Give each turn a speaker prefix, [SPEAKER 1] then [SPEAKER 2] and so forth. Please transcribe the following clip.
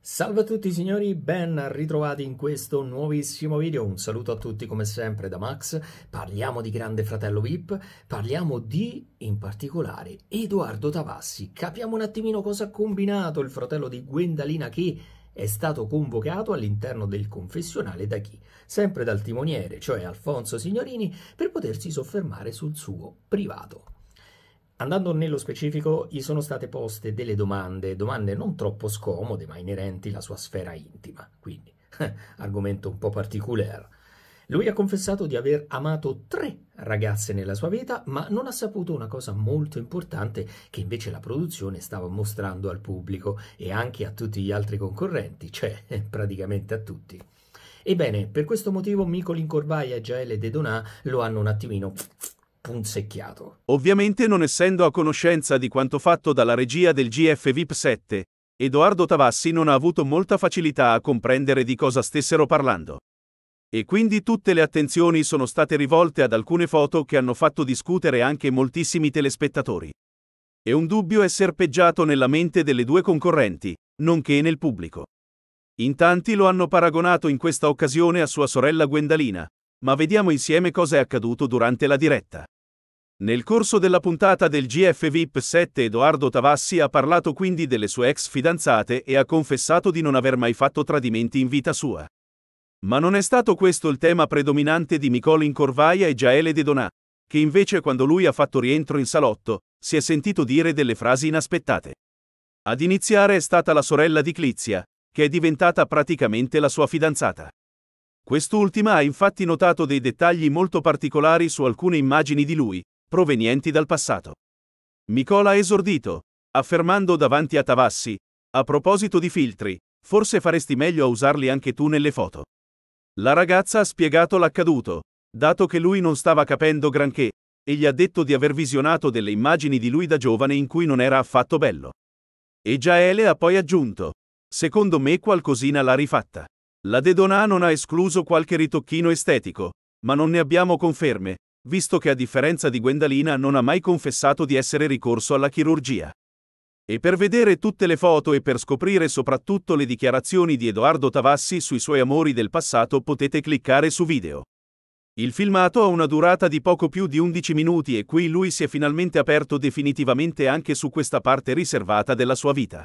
[SPEAKER 1] Salve a tutti signori, ben ritrovati in questo nuovissimo video, un saluto a tutti come sempre da Max, parliamo di Grande Fratello VIP, parliamo di, in particolare, Edoardo Tavassi, capiamo un attimino cosa ha combinato il fratello di Gwendalina che è stato convocato all'interno del confessionale da chi? Sempre dal timoniere, cioè Alfonso Signorini, per potersi soffermare sul suo privato. Andando nello specifico, gli sono state poste delle domande, domande non troppo scomode, ma inerenti alla sua sfera intima, quindi argomento un po' particolare. Lui ha confessato di aver amato tre ragazze nella sua vita, ma non ha saputo una cosa molto importante che invece la produzione stava mostrando al pubblico e anche a tutti gli altri concorrenti, cioè praticamente a tutti. Ebbene, per questo motivo Micol Incorvaia e Jaele De Donà lo hanno un attimino punzecchiato.
[SPEAKER 2] Ovviamente non essendo a conoscenza di quanto fatto dalla regia del GF VIP 7, Edoardo Tavassi non ha avuto molta facilità a comprendere di cosa stessero parlando. E quindi tutte le attenzioni sono state rivolte ad alcune foto che hanno fatto discutere anche moltissimi telespettatori. E un dubbio è serpeggiato nella mente delle due concorrenti, nonché nel pubblico. In tanti lo hanno paragonato in questa occasione a sua sorella Gwendalina, ma vediamo insieme cosa è accaduto durante la diretta. Nel corso della puntata del GF VIP 7 Edoardo Tavassi ha parlato quindi delle sue ex fidanzate e ha confessato di non aver mai fatto tradimenti in vita sua. Ma non è stato questo il tema predominante di Nicolin Corvaia e Jaele De Donà, che invece quando lui ha fatto rientro in salotto, si è sentito dire delle frasi inaspettate. Ad iniziare è stata la sorella di Clizia, che è diventata praticamente la sua fidanzata. Quest'ultima ha infatti notato dei dettagli molto particolari su alcune immagini di lui, provenienti dal passato. Nicola esordito, affermando davanti a Tavassi, a proposito di filtri, forse faresti meglio a usarli anche tu nelle foto. La ragazza ha spiegato l'accaduto, dato che lui non stava capendo granché, e gli ha detto di aver visionato delle immagini di lui da giovane in cui non era affatto bello. E Giaele ha poi aggiunto, secondo me qualcosina l'ha rifatta. La Dedonà non ha escluso qualche ritocchino estetico, ma non ne abbiamo conferme, visto che a differenza di Gwendalina non ha mai confessato di essere ricorso alla chirurgia. E per vedere tutte le foto e per scoprire soprattutto le dichiarazioni di Edoardo Tavassi sui suoi amori del passato potete cliccare su video. Il filmato ha una durata di poco più di 11 minuti e qui lui si è finalmente aperto definitivamente anche su questa parte riservata della sua vita.